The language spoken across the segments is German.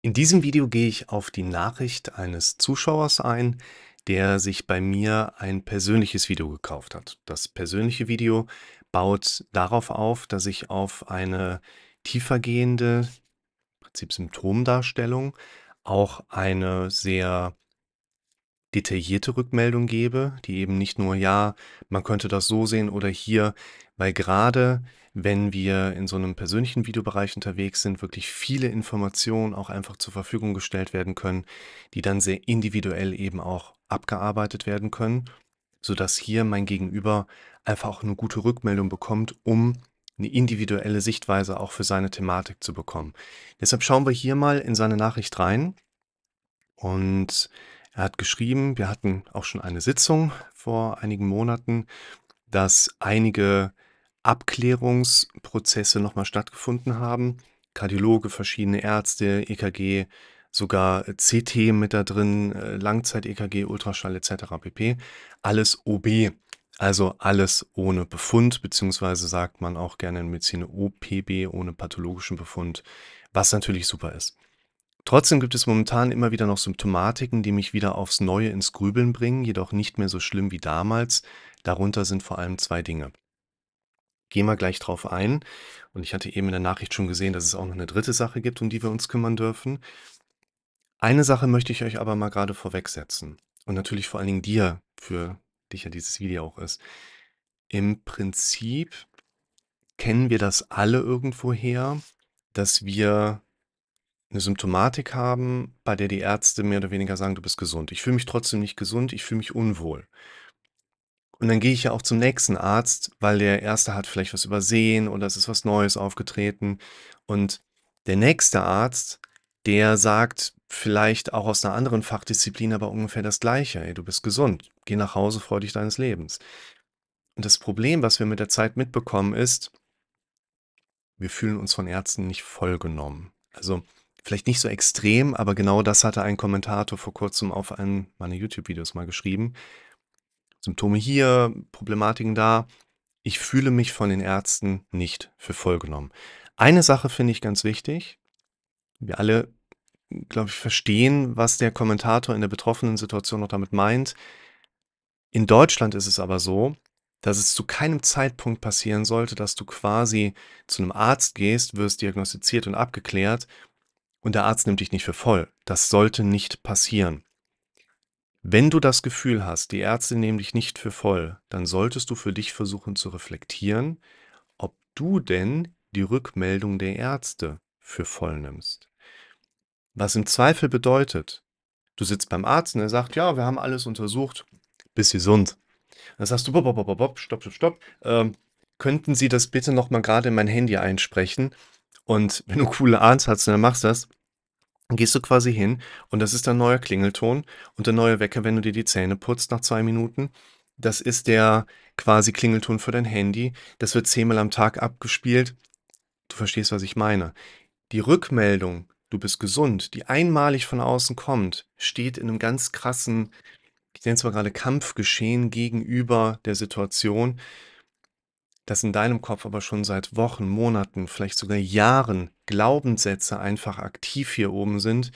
In diesem Video gehe ich auf die Nachricht eines Zuschauers ein, der sich bei mir ein persönliches Video gekauft hat. Das persönliche Video baut darauf auf, dass ich auf eine tiefergehende Prinzip Symptomdarstellung auch eine sehr detaillierte Rückmeldung gebe, die eben nicht nur, ja, man könnte das so sehen oder hier, weil gerade wenn wir in so einem persönlichen Videobereich unterwegs sind, wirklich viele Informationen auch einfach zur Verfügung gestellt werden können, die dann sehr individuell eben auch abgearbeitet werden können, sodass hier mein Gegenüber einfach auch eine gute Rückmeldung bekommt, um eine individuelle Sichtweise auch für seine Thematik zu bekommen. Deshalb schauen wir hier mal in seine Nachricht rein und er hat geschrieben, wir hatten auch schon eine Sitzung vor einigen Monaten, dass einige Abklärungsprozesse nochmal stattgefunden haben. Kardiologe, verschiedene Ärzte, EKG, sogar äh, CT mit da drin, äh, Langzeit-EKG, Ultraschall etc. pp. Alles OB, also alles ohne Befund, beziehungsweise sagt man auch gerne in Medizin OPB, ohne pathologischen Befund, was natürlich super ist. Trotzdem gibt es momentan immer wieder noch Symptomatiken, die mich wieder aufs Neue ins Grübeln bringen, jedoch nicht mehr so schlimm wie damals. Darunter sind vor allem zwei Dinge gehen wir gleich drauf ein. Und ich hatte eben in der Nachricht schon gesehen, dass es auch noch eine dritte Sache gibt, um die wir uns kümmern dürfen. Eine Sache möchte ich euch aber mal gerade vorwegsetzen. Und natürlich vor allen Dingen dir, für dich ja dieses Video auch ist. Im Prinzip kennen wir das alle irgendwoher, dass wir eine Symptomatik haben, bei der die Ärzte mehr oder weniger sagen, du bist gesund. Ich fühle mich trotzdem nicht gesund, ich fühle mich unwohl. Und dann gehe ich ja auch zum nächsten Arzt, weil der erste hat vielleicht was übersehen oder es ist was Neues aufgetreten. Und der nächste Arzt, der sagt vielleicht auch aus einer anderen Fachdisziplin, aber ungefähr das Gleiche. Ey, du bist gesund, geh nach Hause, freu dich deines Lebens. Und das Problem, was wir mit der Zeit mitbekommen, ist, wir fühlen uns von Ärzten nicht vollgenommen. Also vielleicht nicht so extrem, aber genau das hatte ein Kommentator vor kurzem auf einem meiner YouTube-Videos mal geschrieben. Symptome hier, Problematiken da. Ich fühle mich von den Ärzten nicht für vollgenommen. Eine Sache finde ich ganz wichtig. Wir alle, glaube ich, verstehen, was der Kommentator in der betroffenen Situation noch damit meint. In Deutschland ist es aber so, dass es zu keinem Zeitpunkt passieren sollte, dass du quasi zu einem Arzt gehst, wirst diagnostiziert und abgeklärt und der Arzt nimmt dich nicht für voll. Das sollte nicht passieren. Wenn du das Gefühl hast, die Ärzte nehmen dich nicht für voll, dann solltest du für dich versuchen zu reflektieren, ob du denn die Rückmeldung der Ärzte für voll nimmst. Was im Zweifel bedeutet, du sitzt beim Arzt und er sagt, ja, wir haben alles untersucht, bist gesund. Dann sagst du, bob, bob, bob, stopp, stopp, stopp, ähm, könnten Sie das bitte nochmal gerade in mein Handy einsprechen? Und wenn du coole Arzt hast, dann machst du das gehst du quasi hin und das ist dein neuer Klingelton und der neue Wecker, wenn du dir die Zähne putzt nach zwei Minuten. Das ist der quasi Klingelton für dein Handy. Das wird zehnmal am Tag abgespielt. Du verstehst, was ich meine. Die Rückmeldung, du bist gesund, die einmalig von außen kommt, steht in einem ganz krassen, ich nenne es mal gerade Kampfgeschehen gegenüber der Situation dass in deinem Kopf aber schon seit Wochen, Monaten, vielleicht sogar Jahren Glaubenssätze einfach aktiv hier oben sind,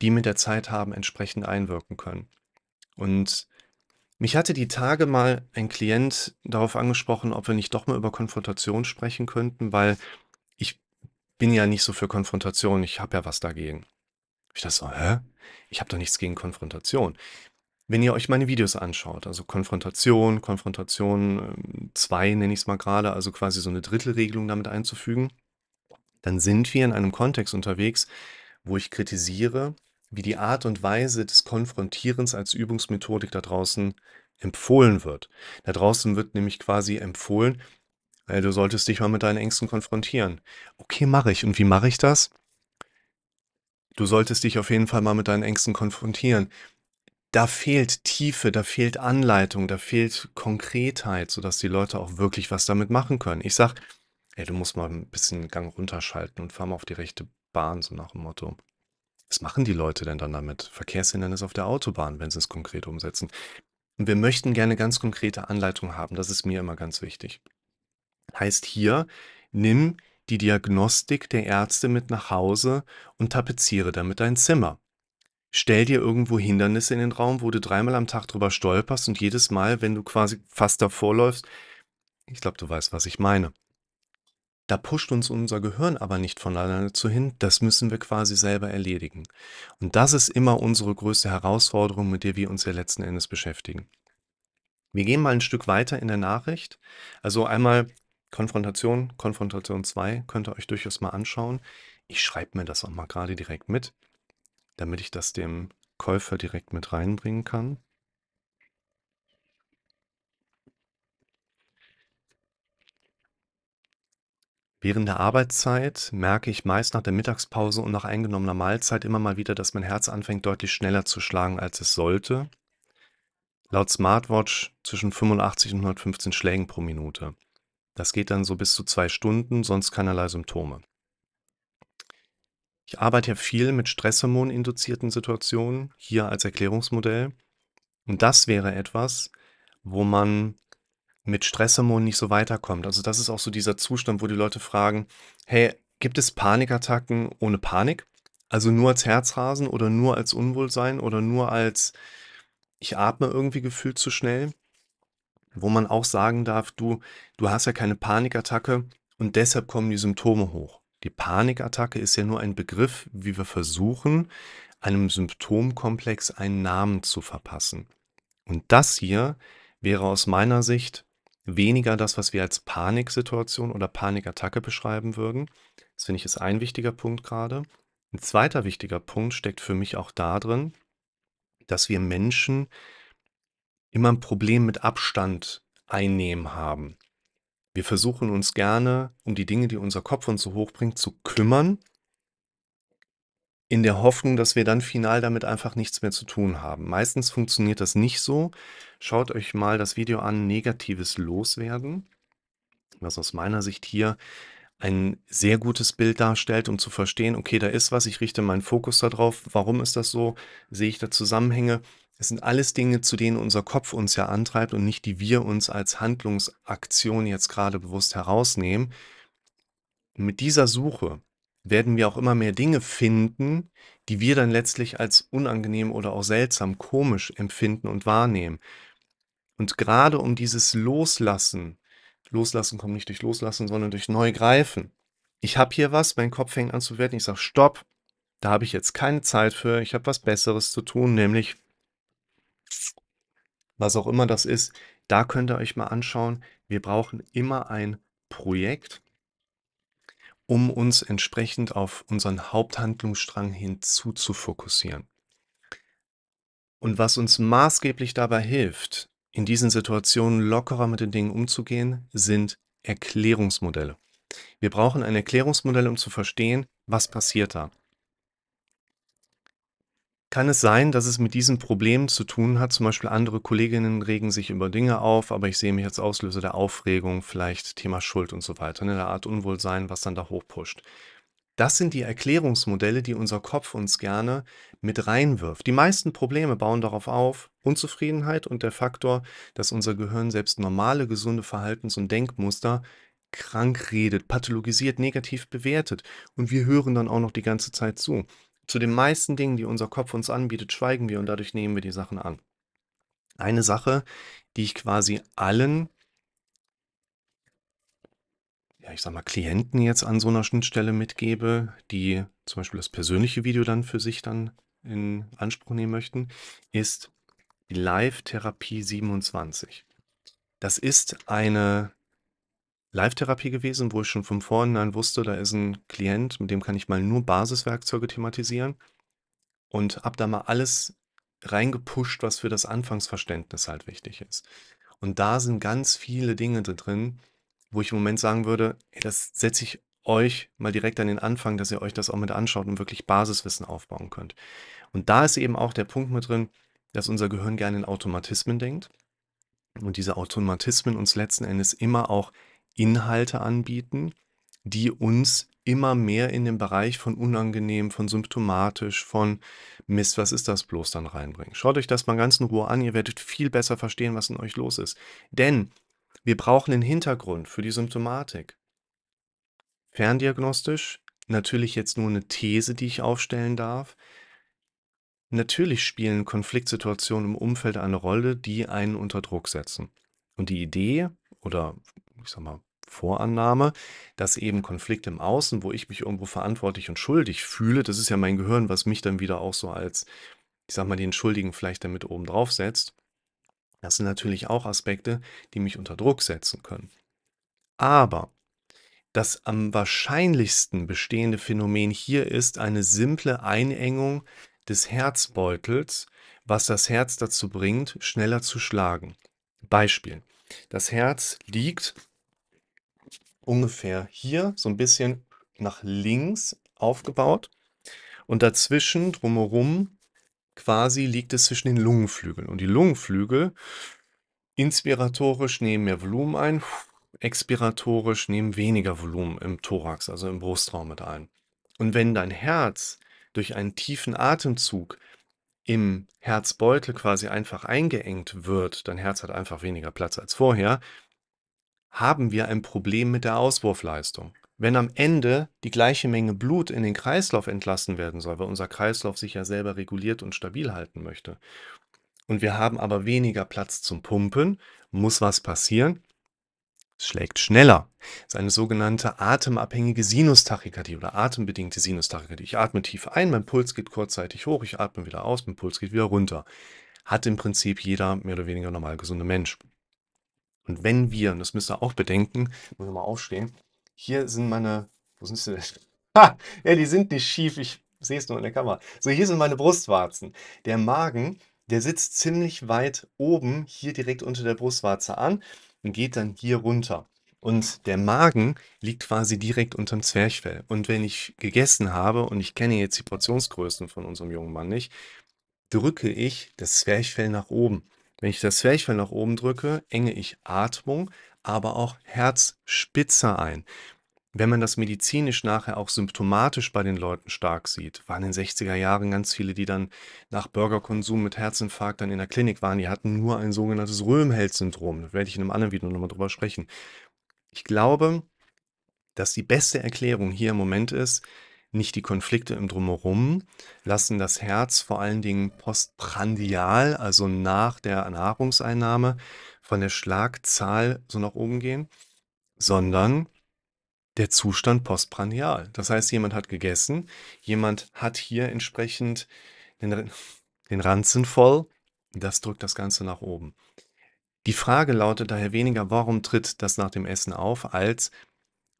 die mit der Zeit haben entsprechend einwirken können. Und mich hatte die Tage mal ein Klient darauf angesprochen, ob wir nicht doch mal über Konfrontation sprechen könnten, weil ich bin ja nicht so für Konfrontation, ich habe ja was dagegen. Ich dachte so, hä? Ich habe doch nichts gegen Konfrontation. Wenn ihr euch meine Videos anschaut, also Konfrontation, Konfrontation 2 ähm, nenne ich es mal gerade, also quasi so eine Drittelregelung damit einzufügen, dann sind wir in einem Kontext unterwegs, wo ich kritisiere, wie die Art und Weise des Konfrontierens als Übungsmethodik da draußen empfohlen wird. Da draußen wird nämlich quasi empfohlen, äh, du solltest dich mal mit deinen Ängsten konfrontieren. Okay, mache ich. Und wie mache ich das? Du solltest dich auf jeden Fall mal mit deinen Ängsten konfrontieren da fehlt Tiefe, da fehlt Anleitung, da fehlt Konkretheit, sodass die Leute auch wirklich was damit machen können. Ich sag, ey, du musst mal ein bisschen Gang runterschalten und fahr mal auf die rechte Bahn, so nach dem Motto. Was machen die Leute denn dann damit? Verkehrshindernis auf der Autobahn, wenn sie es konkret umsetzen. Und wir möchten gerne ganz konkrete Anleitungen haben, das ist mir immer ganz wichtig. Heißt hier, nimm die Diagnostik der Ärzte mit nach Hause und tapeziere damit dein Zimmer stell dir irgendwo Hindernisse in den Raum, wo du dreimal am Tag drüber stolperst und jedes Mal, wenn du quasi fast davor läufst, ich glaube, du weißt, was ich meine. Da pusht uns unser Gehirn aber nicht von alleine zu hin, das müssen wir quasi selber erledigen. Und das ist immer unsere größte Herausforderung, mit der wir uns ja letzten Endes beschäftigen. Wir gehen mal ein Stück weiter in der Nachricht. Also einmal Konfrontation, Konfrontation 2 könnt ihr euch durchaus mal anschauen. Ich schreibe mir das auch mal gerade direkt mit damit ich das dem Käufer direkt mit reinbringen kann. Während der Arbeitszeit merke ich meist nach der Mittagspause und nach eingenommener Mahlzeit immer mal wieder, dass mein Herz anfängt deutlich schneller zu schlagen, als es sollte. Laut Smartwatch zwischen 85 und 115 Schlägen pro Minute. Das geht dann so bis zu zwei Stunden, sonst keinerlei Symptome. Ich arbeite ja viel mit stresshormoninduzierten Situationen, hier als Erklärungsmodell. Und das wäre etwas, wo man mit Stresshormonen nicht so weiterkommt. Also das ist auch so dieser Zustand, wo die Leute fragen, hey, gibt es Panikattacken ohne Panik? Also nur als Herzrasen oder nur als Unwohlsein oder nur als ich atme irgendwie gefühlt zu schnell? Wo man auch sagen darf, du, du hast ja keine Panikattacke und deshalb kommen die Symptome hoch. Die Panikattacke ist ja nur ein Begriff, wie wir versuchen, einem Symptomkomplex einen Namen zu verpassen. Und das hier wäre aus meiner Sicht weniger das, was wir als Paniksituation oder Panikattacke beschreiben würden. Das finde ich ist ein wichtiger Punkt gerade. Ein zweiter wichtiger Punkt steckt für mich auch darin, dass wir Menschen immer ein Problem mit Abstand einnehmen haben. Wir versuchen uns gerne um die Dinge, die unser Kopf uns so hochbringt, zu kümmern, in der Hoffnung, dass wir dann final damit einfach nichts mehr zu tun haben. Meistens funktioniert das nicht so. Schaut euch mal das Video an, negatives Loswerden, was aus meiner Sicht hier ein sehr gutes Bild darstellt, um zu verstehen, okay, da ist was, ich richte meinen Fokus darauf, warum ist das so, sehe ich da Zusammenhänge es sind alles Dinge, zu denen unser Kopf uns ja antreibt und nicht die wir uns als Handlungsaktion jetzt gerade bewusst herausnehmen. mit dieser Suche werden wir auch immer mehr Dinge finden, die wir dann letztlich als unangenehm oder auch seltsam, komisch empfinden und wahrnehmen. Und gerade um dieses Loslassen, Loslassen kommt nicht durch Loslassen, sondern durch Neugreifen. Ich habe hier was, mein Kopf fängt an zu werden, ich sage, stopp, da habe ich jetzt keine Zeit für, ich habe was Besseres zu tun, nämlich was auch immer das ist, da könnt ihr euch mal anschauen. Wir brauchen immer ein Projekt, um uns entsprechend auf unseren Haupthandlungsstrang hinzu zu fokussieren. Und was uns maßgeblich dabei hilft, in diesen Situationen lockerer mit den Dingen umzugehen, sind Erklärungsmodelle. Wir brauchen ein Erklärungsmodell, um zu verstehen, was passiert da. Kann es sein, dass es mit diesem Problem zu tun hat? Zum Beispiel andere Kolleginnen regen sich über Dinge auf, aber ich sehe mich als Auslöser der Aufregung, vielleicht Thema Schuld und so weiter, eine Art Unwohlsein, was dann da hochpusht. Das sind die Erklärungsmodelle, die unser Kopf uns gerne mit reinwirft. Die meisten Probleme bauen darauf auf, Unzufriedenheit und der Faktor, dass unser Gehirn selbst normale, gesunde Verhaltens- und Denkmuster krank redet, pathologisiert, negativ bewertet. Und wir hören dann auch noch die ganze Zeit zu. Zu den meisten Dingen, die unser Kopf uns anbietet, schweigen wir und dadurch nehmen wir die Sachen an. Eine Sache, die ich quasi allen, ja, ich sag mal, Klienten jetzt an so einer Schnittstelle mitgebe, die zum Beispiel das persönliche Video dann für sich dann in Anspruch nehmen möchten, ist die Live-Therapie 27. Das ist eine Live-Therapie gewesen, wo ich schon von vornherein wusste, da ist ein Klient, mit dem kann ich mal nur Basiswerkzeuge thematisieren und habe da mal alles reingepusht, was für das Anfangsverständnis halt wichtig ist. Und da sind ganz viele Dinge drin, wo ich im Moment sagen würde, ey, das setze ich euch mal direkt an den Anfang, dass ihr euch das auch mit anschaut und wirklich Basiswissen aufbauen könnt. Und da ist eben auch der Punkt mit drin, dass unser Gehirn gerne in Automatismen denkt und diese Automatismen uns letzten Endes immer auch Inhalte anbieten, die uns immer mehr in den Bereich von unangenehm, von symptomatisch, von Mist, was ist das bloß dann reinbringen. Schaut euch das mal ganz in Ruhe an, ihr werdet viel besser verstehen, was in euch los ist. Denn wir brauchen den Hintergrund für die Symptomatik. Ferndiagnostisch, natürlich jetzt nur eine These, die ich aufstellen darf. Natürlich spielen Konfliktsituationen im Umfeld eine Rolle, die einen unter Druck setzen. Und die Idee oder ich sag mal, Vorannahme, dass eben Konflikte im Außen, wo ich mich irgendwo verantwortlich und schuldig fühle, das ist ja mein Gehirn, was mich dann wieder auch so als, ich sag mal, den Schuldigen vielleicht damit oben drauf setzt. Das sind natürlich auch Aspekte, die mich unter Druck setzen können. Aber das am wahrscheinlichsten bestehende Phänomen hier ist eine simple Einengung des Herzbeutels, was das Herz dazu bringt, schneller zu schlagen. Beispiel. Das Herz liegt ungefähr hier so ein bisschen nach links aufgebaut. Und dazwischen, drumherum, quasi liegt es zwischen den Lungenflügeln. Und die Lungenflügel, inspiratorisch nehmen mehr Volumen ein, expiratorisch nehmen weniger Volumen im Thorax, also im Brustraum mit ein. Und wenn dein Herz durch einen tiefen Atemzug im Herzbeutel quasi einfach eingeengt wird, dein Herz hat einfach weniger Platz als vorher, haben wir ein Problem mit der Auswurfleistung. Wenn am Ende die gleiche Menge Blut in den Kreislauf entlassen werden soll, weil unser Kreislauf sich ja selber reguliert und stabil halten möchte, und wir haben aber weniger Platz zum Pumpen, muss was passieren? Es schlägt schneller. Das ist eine sogenannte atemabhängige Sinustachykardie oder atembedingte Sinustachykardie. Ich atme tief ein, mein Puls geht kurzzeitig hoch, ich atme wieder aus, mein Puls geht wieder runter. Hat im Prinzip jeder mehr oder weniger normal gesunde Mensch. Und wenn wir, und das müsst ihr auch bedenken, muss ich mal aufstehen, hier sind meine, wo sind sie denn? Ha, ja, die sind nicht schief, ich sehe es nur in der Kamera. So, hier sind meine Brustwarzen. Der Magen, der sitzt ziemlich weit oben, hier direkt unter der Brustwarze an und geht dann hier runter. Und der Magen liegt quasi direkt unterm Zwerchfell. Und wenn ich gegessen habe, und ich kenne jetzt die Portionsgrößen von unserem jungen Mann nicht, drücke ich das Zwerchfell nach oben. Wenn ich das Zwerchfell nach oben drücke, enge ich Atmung, aber auch Herzspitze ein. Wenn man das medizinisch nachher auch symptomatisch bei den Leuten stark sieht, waren in den 60er Jahren ganz viele, die dann nach Burgerkonsum mit Herzinfarkt dann in der Klinik waren, die hatten nur ein sogenanntes Röhmheld-Syndrom. Da werde ich in einem anderen Video nochmal drüber sprechen. Ich glaube, dass die beste Erklärung hier im Moment ist, nicht die Konflikte im Drumherum, lassen das Herz vor allen Dingen postprandial, also nach der Nahrungseinnahme, von der Schlagzahl so nach oben gehen, sondern der Zustand postprandial. Das heißt, jemand hat gegessen, jemand hat hier entsprechend den, den Ranzen voll, das drückt das Ganze nach oben. Die Frage lautet daher weniger, warum tritt das nach dem Essen auf, als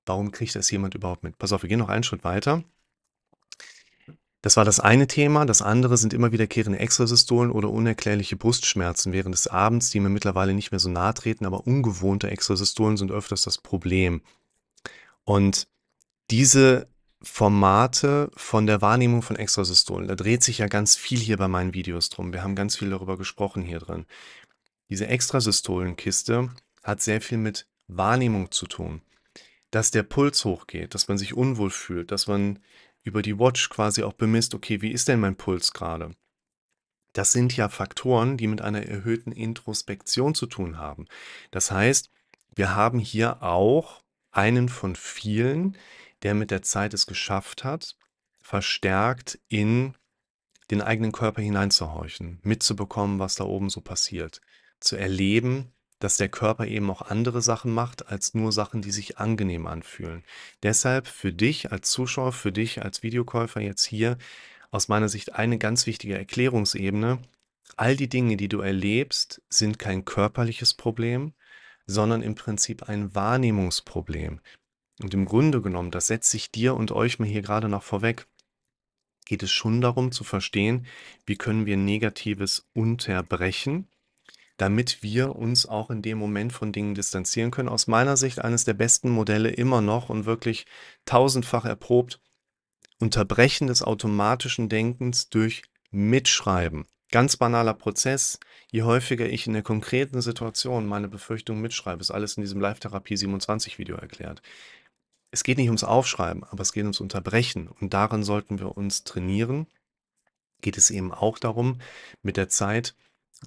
warum kriegt das jemand überhaupt mit? Pass auf, wir gehen noch einen Schritt weiter. Das war das eine Thema. Das andere sind immer wiederkehrende Extrasystolen oder unerklärliche Brustschmerzen während des Abends, die mir mittlerweile nicht mehr so nahe treten, aber ungewohnte Extrasystolen sind öfters das Problem. Und diese Formate von der Wahrnehmung von Extrasystolen, da dreht sich ja ganz viel hier bei meinen Videos drum. Wir haben ganz viel darüber gesprochen hier drin. Diese Extrasystolenkiste hat sehr viel mit Wahrnehmung zu tun. Dass der Puls hochgeht, dass man sich unwohl fühlt, dass man über die Watch quasi auch bemisst, okay, wie ist denn mein Puls gerade? Das sind ja Faktoren, die mit einer erhöhten Introspektion zu tun haben. Das heißt, wir haben hier auch einen von vielen, der mit der Zeit es geschafft hat, verstärkt in den eigenen Körper hineinzuhorchen, mitzubekommen, was da oben so passiert, zu erleben, dass der Körper eben auch andere Sachen macht, als nur Sachen, die sich angenehm anfühlen. Deshalb für dich als Zuschauer, für dich als Videokäufer jetzt hier aus meiner Sicht eine ganz wichtige Erklärungsebene. All die Dinge, die du erlebst, sind kein körperliches Problem, sondern im Prinzip ein Wahrnehmungsproblem. Und im Grunde genommen, das setze ich dir und euch mal hier gerade noch vorweg, geht es schon darum zu verstehen, wie können wir Negatives unterbrechen damit wir uns auch in dem Moment von Dingen distanzieren können. Aus meiner Sicht eines der besten Modelle immer noch und wirklich tausendfach erprobt. Unterbrechen des automatischen Denkens durch Mitschreiben. Ganz banaler Prozess. Je häufiger ich in der konkreten Situation meine Befürchtung mitschreibe, ist alles in diesem Live-Therapie 27 Video erklärt. Es geht nicht ums Aufschreiben, aber es geht ums Unterbrechen. Und darin sollten wir uns trainieren. Geht es eben auch darum, mit der Zeit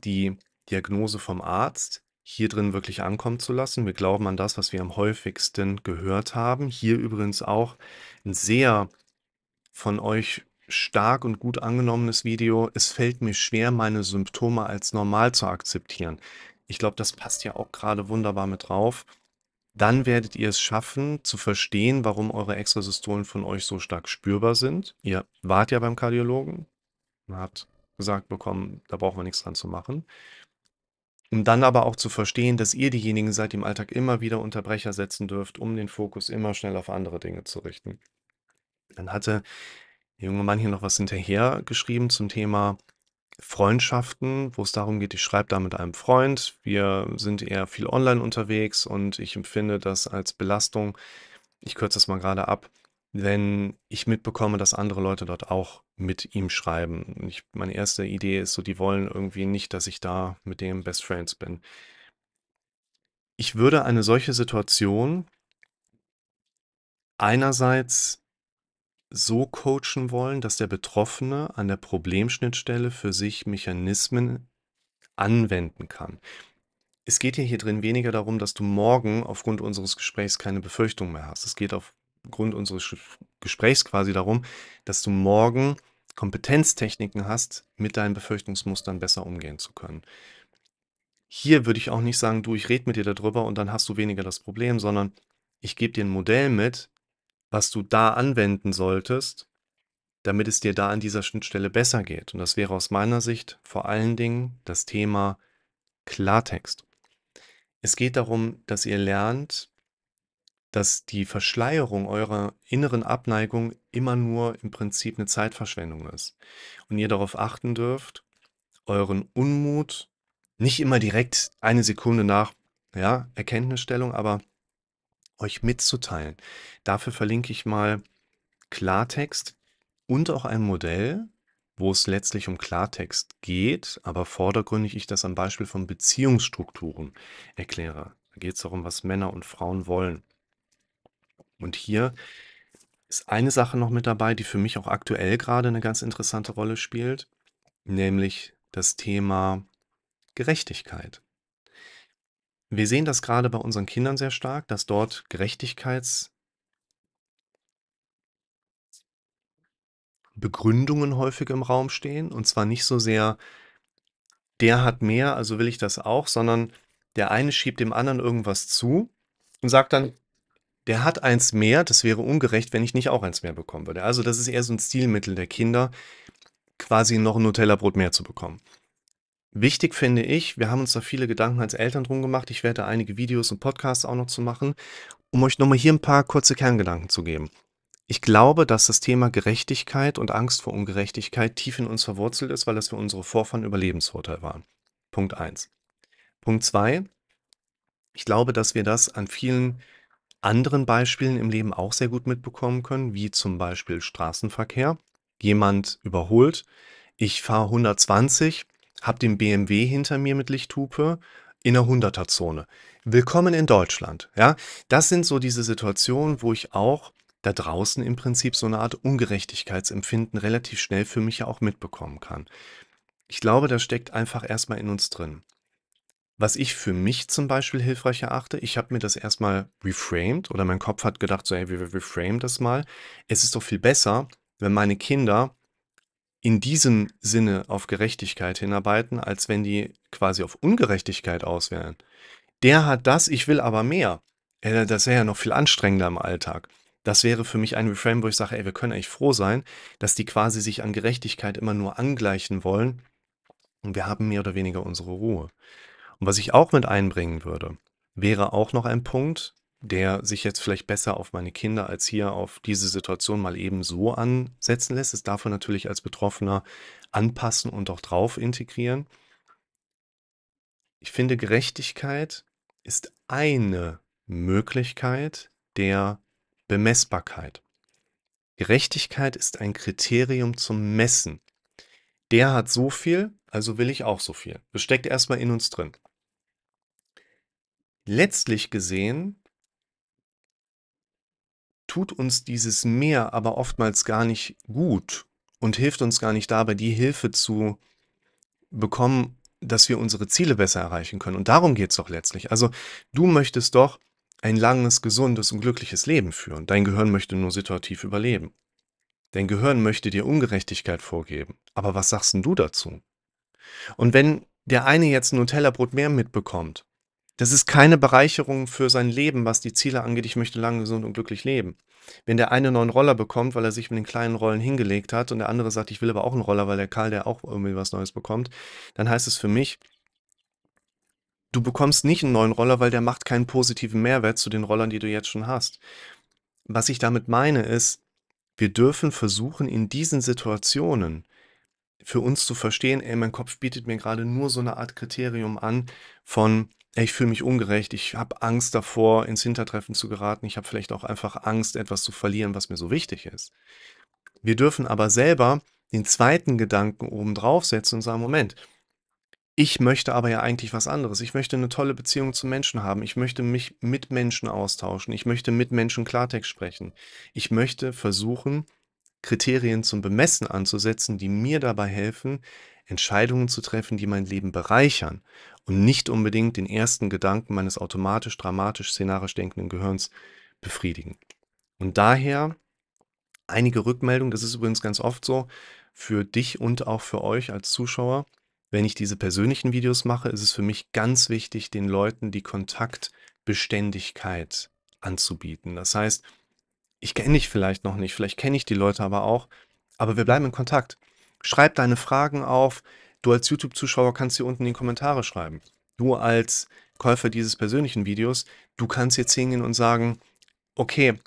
die Diagnose vom Arzt hier drin wirklich ankommen zu lassen. Wir glauben an das, was wir am häufigsten gehört haben. Hier übrigens auch ein sehr von euch stark und gut angenommenes Video. Es fällt mir schwer, meine Symptome als normal zu akzeptieren. Ich glaube, das passt ja auch gerade wunderbar mit drauf. Dann werdet ihr es schaffen, zu verstehen, warum eure Extrasystolen von euch so stark spürbar sind. Ihr wart ja beim Kardiologen, und habt gesagt bekommen, da brauchen wir nichts dran zu machen. Um dann aber auch zu verstehen, dass ihr diejenigen seid, die im Alltag immer wieder Unterbrecher setzen dürft, um den Fokus immer schnell auf andere Dinge zu richten. Dann hatte der junge Mann hier noch was hinterher geschrieben zum Thema Freundschaften, wo es darum geht, ich schreibe da mit einem Freund, wir sind eher viel online unterwegs und ich empfinde das als Belastung. Ich kürze das mal gerade ab, wenn ich mitbekomme, dass andere Leute dort auch mit ihm schreiben. Ich, meine erste Idee ist so, die wollen irgendwie nicht, dass ich da mit dem Best Friends bin. Ich würde eine solche Situation einerseits so coachen wollen, dass der Betroffene an der Problemschnittstelle für sich Mechanismen anwenden kann. Es geht hier drin weniger darum, dass du morgen aufgrund unseres Gesprächs keine Befürchtung mehr hast. Es geht auf, Grund unseres Gesprächs quasi darum, dass du morgen Kompetenztechniken hast, mit deinen Befürchtungsmustern besser umgehen zu können. Hier würde ich auch nicht sagen, du, ich rede mit dir darüber und dann hast du weniger das Problem, sondern ich gebe dir ein Modell mit, was du da anwenden solltest, damit es dir da an dieser Schnittstelle besser geht. Und das wäre aus meiner Sicht vor allen Dingen das Thema Klartext. Es geht darum, dass ihr lernt, dass die Verschleierung eurer inneren Abneigung immer nur im Prinzip eine Zeitverschwendung ist. Und ihr darauf achten dürft, euren Unmut nicht immer direkt eine Sekunde nach ja, Erkenntnisstellung, aber euch mitzuteilen. Dafür verlinke ich mal Klartext und auch ein Modell, wo es letztlich um Klartext geht, aber vordergründig ich das am Beispiel von Beziehungsstrukturen erkläre. Da geht es darum, was Männer und Frauen wollen. Und hier ist eine Sache noch mit dabei, die für mich auch aktuell gerade eine ganz interessante Rolle spielt, nämlich das Thema Gerechtigkeit. Wir sehen das gerade bei unseren Kindern sehr stark, dass dort Gerechtigkeitsbegründungen häufig im Raum stehen. Und zwar nicht so sehr, der hat mehr, also will ich das auch, sondern der eine schiebt dem anderen irgendwas zu und sagt dann, der hat eins mehr, das wäre ungerecht, wenn ich nicht auch eins mehr bekommen würde. Also das ist eher so ein Stilmittel der Kinder, quasi noch ein Nutella-Brot mehr zu bekommen. Wichtig finde ich, wir haben uns da viele Gedanken als Eltern drum gemacht. Ich werde da einige Videos und Podcasts auch noch zu machen, um euch nochmal hier ein paar kurze Kerngedanken zu geben. Ich glaube, dass das Thema Gerechtigkeit und Angst vor Ungerechtigkeit tief in uns verwurzelt ist, weil das für unsere Vorfahren Überlebensvorteil waren. Punkt eins. Punkt zwei. Ich glaube, dass wir das an vielen anderen Beispielen im Leben auch sehr gut mitbekommen können, wie zum Beispiel Straßenverkehr. Jemand überholt, ich fahre 120, habe den BMW hinter mir mit Lichthupe in der 100er-Zone. Willkommen in Deutschland. Ja, das sind so diese Situationen, wo ich auch da draußen im Prinzip so eine Art Ungerechtigkeitsempfinden relativ schnell für mich ja auch mitbekommen kann. Ich glaube, das steckt einfach erstmal in uns drin. Was ich für mich zum Beispiel hilfreich erachte, ich habe mir das erstmal reframed oder mein Kopf hat gedacht, so, hey, wir reframe das mal. Es ist doch viel besser, wenn meine Kinder in diesem Sinne auf Gerechtigkeit hinarbeiten, als wenn die quasi auf Ungerechtigkeit auswählen. Der hat das, ich will aber mehr. Äh, das wäre ja noch viel anstrengender im Alltag. Das wäre für mich ein Reframe, wo ich sage, ey, wir können eigentlich froh sein, dass die quasi sich an Gerechtigkeit immer nur angleichen wollen und wir haben mehr oder weniger unsere Ruhe. Und was ich auch mit einbringen würde, wäre auch noch ein Punkt, der sich jetzt vielleicht besser auf meine Kinder als hier auf diese Situation mal eben so ansetzen lässt, Es darf man natürlich als Betroffener anpassen und auch drauf integrieren. Ich finde, Gerechtigkeit ist eine Möglichkeit der Bemessbarkeit. Gerechtigkeit ist ein Kriterium zum Messen. Der hat so viel, also will ich auch so viel. Das steckt erstmal in uns drin. Letztlich gesehen tut uns dieses Mehr aber oftmals gar nicht gut und hilft uns gar nicht dabei, die Hilfe zu bekommen, dass wir unsere Ziele besser erreichen können. Und darum geht es doch letztlich. Also du möchtest doch ein langes, gesundes und glückliches Leben führen. Dein Gehirn möchte nur situativ überleben. Dein Gehirn möchte dir Ungerechtigkeit vorgeben. Aber was sagst denn du dazu? Und wenn der eine jetzt ein Nutella-Brot mehr mitbekommt, das ist keine Bereicherung für sein Leben, was die Ziele angeht. Ich möchte lang, gesund und glücklich leben. Wenn der eine neuen Roller bekommt, weil er sich mit den kleinen Rollen hingelegt hat und der andere sagt, ich will aber auch einen Roller, weil der Karl, der auch irgendwie was Neues bekommt, dann heißt es für mich, du bekommst nicht einen neuen Roller, weil der macht keinen positiven Mehrwert zu den Rollern, die du jetzt schon hast. Was ich damit meine ist, wir dürfen versuchen, in diesen Situationen für uns zu verstehen, ey, mein Kopf bietet mir gerade nur so eine Art Kriterium an von, ey, ich fühle mich ungerecht, ich habe Angst davor, ins Hintertreffen zu geraten, ich habe vielleicht auch einfach Angst, etwas zu verlieren, was mir so wichtig ist. Wir dürfen aber selber den zweiten Gedanken oben drauf setzen und sagen, Moment, ich möchte aber ja eigentlich was anderes. Ich möchte eine tolle Beziehung zu Menschen haben. Ich möchte mich mit Menschen austauschen. Ich möchte mit Menschen Klartext sprechen. Ich möchte versuchen, Kriterien zum Bemessen anzusetzen, die mir dabei helfen, Entscheidungen zu treffen, die mein Leben bereichern und nicht unbedingt den ersten Gedanken meines automatisch, dramatisch, szenarisch denkenden Gehirns befriedigen. Und daher einige Rückmeldungen, das ist übrigens ganz oft so, für dich und auch für euch als Zuschauer, wenn ich diese persönlichen Videos mache, ist es für mich ganz wichtig, den Leuten die Kontaktbeständigkeit anzubieten. Das heißt, ich kenne dich vielleicht noch nicht, vielleicht kenne ich die Leute aber auch, aber wir bleiben in Kontakt. Schreib deine Fragen auf. Du als YouTube-Zuschauer kannst hier unten in die Kommentare schreiben. Du als Käufer dieses persönlichen Videos, du kannst jetzt hingehen und sagen, okay,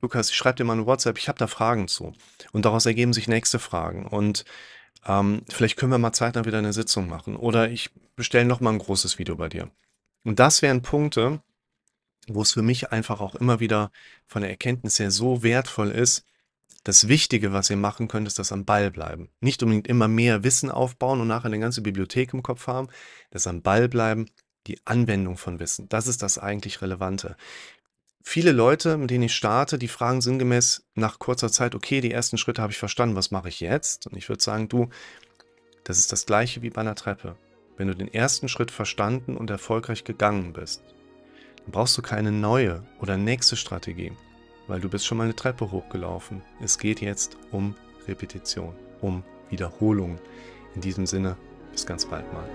Lukas, ich schreibe dir mal eine WhatsApp, ich habe da Fragen zu. Und daraus ergeben sich nächste Fragen. Und ähm, vielleicht können wir mal zeitnah wieder eine Sitzung machen oder ich bestelle nochmal ein großes Video bei dir. Und das wären Punkte, wo es für mich einfach auch immer wieder von der Erkenntnis her so wertvoll ist, das Wichtige, was ihr machen könnt, ist das am Ball bleiben. Nicht unbedingt immer mehr Wissen aufbauen und nachher eine ganze Bibliothek im Kopf haben. Das am Ball bleiben, die Anwendung von Wissen. Das ist das eigentlich Relevante viele Leute, mit denen ich starte, die fragen sinngemäß nach kurzer Zeit, okay, die ersten Schritte habe ich verstanden, was mache ich jetzt? Und ich würde sagen, du, das ist das gleiche wie bei einer Treppe. Wenn du den ersten Schritt verstanden und erfolgreich gegangen bist, dann brauchst du keine neue oder nächste Strategie, weil du bist schon mal eine Treppe hochgelaufen. Es geht jetzt um Repetition, um Wiederholung. In diesem Sinne, bis ganz bald mal.